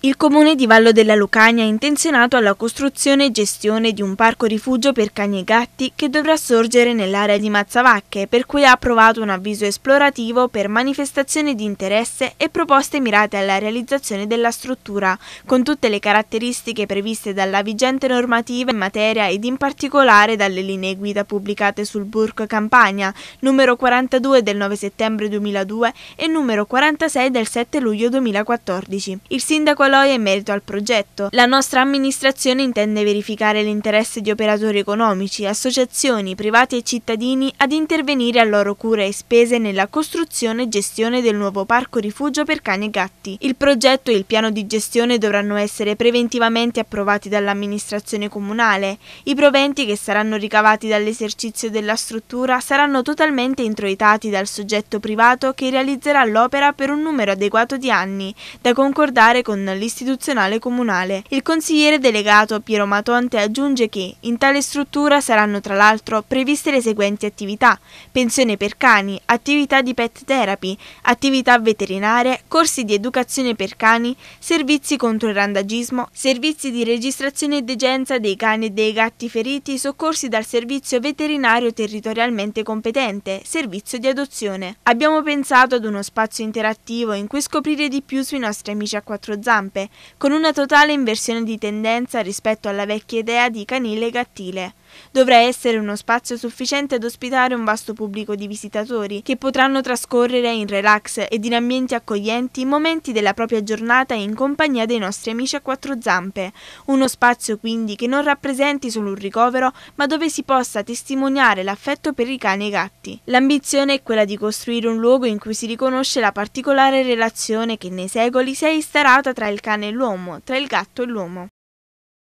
Il comune di Vallo della Lucania è intenzionato alla costruzione e gestione di un parco rifugio per cani e gatti che dovrà sorgere nell'area di Mazzavacche, per cui ha approvato un avviso esplorativo per manifestazioni di interesse e proposte mirate alla realizzazione della struttura, con tutte le caratteristiche previste dalla vigente normativa in materia ed in particolare dalle linee guida pubblicate sul Burco Campania, numero 42 del 9 settembre 2002 e numero 46 del 7 luglio 2014. Il sindaco Nicoloia in merito al progetto. La nostra amministrazione intende verificare l'interesse di operatori economici, associazioni, privati e cittadini ad intervenire a loro cura e spese nella costruzione e gestione del nuovo parco rifugio per cani e gatti. Il progetto e il piano di gestione dovranno essere preventivamente approvati dall'amministrazione comunale. I proventi che saranno ricavati dall'esercizio della struttura saranno totalmente introitati dal soggetto privato che realizzerà l'opera per un numero adeguato di anni, da concordare con all'istituzionale comunale. Il consigliere delegato Piero Matonte aggiunge che in tale struttura saranno tra l'altro previste le seguenti attività, pensione per cani, attività di pet therapy, attività veterinarie, corsi di educazione per cani, servizi contro il randagismo, servizi di registrazione e degenza dei cani e dei gatti feriti soccorsi dal servizio veterinario territorialmente competente, servizio di adozione. Abbiamo pensato ad uno spazio interattivo in cui scoprire di più sui nostri amici a quattro zampe zampe, con una totale inversione di tendenza rispetto alla vecchia idea di canile gattile. Dovrà essere uno spazio sufficiente ad ospitare un vasto pubblico di visitatori che potranno trascorrere in relax ed in ambienti accoglienti momenti della propria giornata in compagnia dei nostri amici a quattro zampe. Uno spazio quindi che non rappresenti solo un ricovero ma dove si possa testimoniare l'affetto per i cani e i gatti. L'ambizione è quella di costruire un luogo in cui si riconosce la particolare relazione che nei secoli si è instaurata tra il cane e l'uomo, tra il gatto e l'uomo.